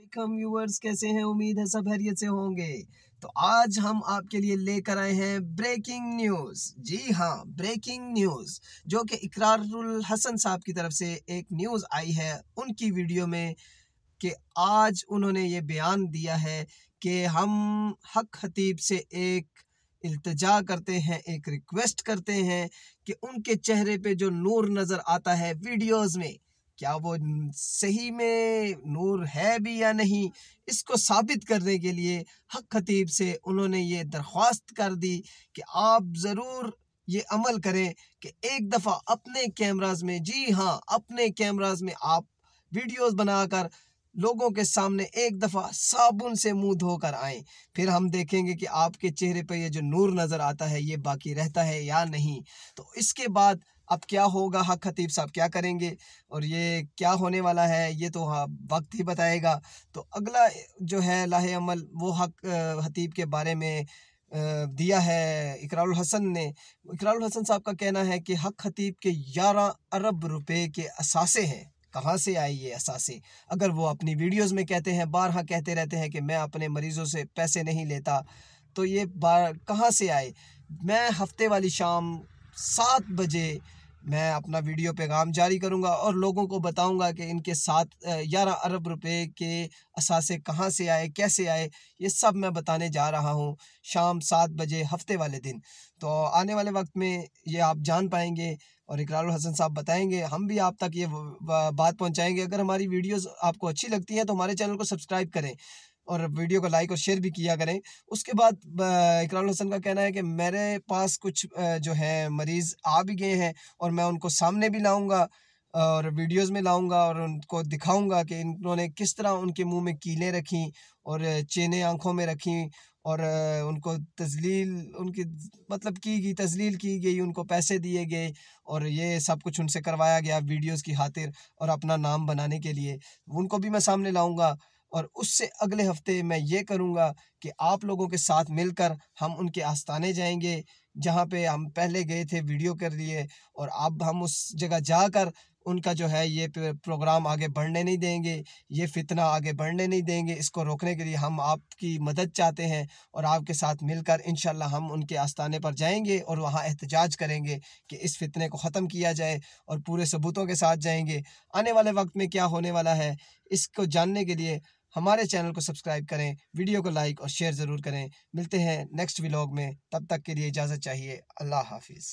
welcome viewers कैसे हैं उम्मीद है सब हैरियत से होंगे तो आज हम आपके लिए लेकर आए हैं ब्रेकिंग न्यूज़ जी हाँ ब्रेकिंग न्यूज़ जो कि इकरारुल हसन साहब की तरफ से एक न्यूज़ आई है उनकी वीडियो में कि आज उन्होंने ये बयान दिया है कि हम हक हतीब से एक इल्तजा करते हैं एक रिक्वेस्ट करते हैं कि उनके चेहरे पे जो नूर नज़र आता है वीडियोस में क्या वो सही में नूर है भी या नहीं इसको साबित करने के लिए हक खतीब से उन्होंने ये दरख्वास्त कर दी कि आप ज़रूर ये अमल करें कि एक दफ़ा अपने कैमराज में जी हाँ अपने कैमराज में आप वीडियोस बनाकर लोगों के सामने एक दफ़ा साबुन से मुंह धोकर आए फिर हम देखेंगे कि आपके चेहरे पर यह जो नूर नज़र आता है ये बाकी रहता है या नहीं तो इसके बाद अब क्या होगा हक खतीब साहब क्या करेंगे और ये क्या होने वाला है ये तो हाँ वक्त ही बताएगा तो अगला जो है लाहे अमल वो हक खतीब के बारे में दिया है इकरारुल हसन ने इकरारुल हसन साहब का कहना है कि हक खतीब के ग्यारह अरब रुपए के असासे हैं कहाँ से आए ये असासे अगर वो अपनी वीडियोस में कहते हैं बारह कहते रहते हैं कि मैं अपने मरीज़ों से पैसे नहीं लेता तो ये बार कहाँ से आए मैं हफ्ते वाली शाम सात बजे मैं अपना वीडियो पैगाम जारी करूंगा और लोगों को बताऊंगा कि इनके साथ ग्यारह अरब रुपए के असासे कहाँ से आए कैसे आए ये सब मैं बताने जा रहा हूँ शाम सात बजे हफ्ते वाले दिन तो आने वाले वक्त में ये आप जान पाएंगे और इकरार हसन साहब बताएंगे हम भी आप तक ये बात पहुंचाएंगे अगर हमारी वीडियोस आपको अच्छी लगती है तो हमारे चैनल को सब्सक्राइब करें और वीडियो को लाइक और शेयर भी किया करें उसके बाद इकराल हसन का कहना है कि मेरे पास कुछ जो है मरीज़ आ भी गए हैं और मैं उनको सामने भी लाऊँगा और वीडियोस में लाऊंगा और उनको दिखाऊंगा कि इन्होंने किस तरह उनके मुंह में कीलें रखी और चेने आंखों में रखी और उनको तजलील उनकी मतलब की गई तजलील की गई उनको पैसे दिए गए और ये सब कुछ उनसे करवाया गया वीडियोस की खातिर और अपना नाम बनाने के लिए उनको भी मैं सामने लाऊंगा और उससे अगले हफ्ते मैं ये करूँगा कि आप लोगों के साथ मिलकर हम उनके आस्थाने जाएंगे जहाँ पे हम पहले गए थे वीडियो के लिए और अब हम उस जगह जाकर उनका जो है ये प्रोग्राम आगे बढ़ने नहीं देंगे ये फितना आगे बढ़ने नहीं देंगे इसको रोकने के लिए हम आपकी मदद चाहते हैं और आपके साथ मिलकर इन हम उनके आस्थाने पर जाएंगे और वहाँ एहतजाज करेंगे कि इस फितने को ख़त्म किया जाए और पूरे सबूतों के साथ जाएंगे आने वाले वक्त में क्या होने वाला है इसको जानने के लिए हमारे चैनल को सब्सक्राइब करें वीडियो को लाइक और शेयर ज़रूर करें मिलते हैं नेक्स्ट व्लॉग में तब तक के लिए इजाज़त चाहिए अल्लाह हाफिज़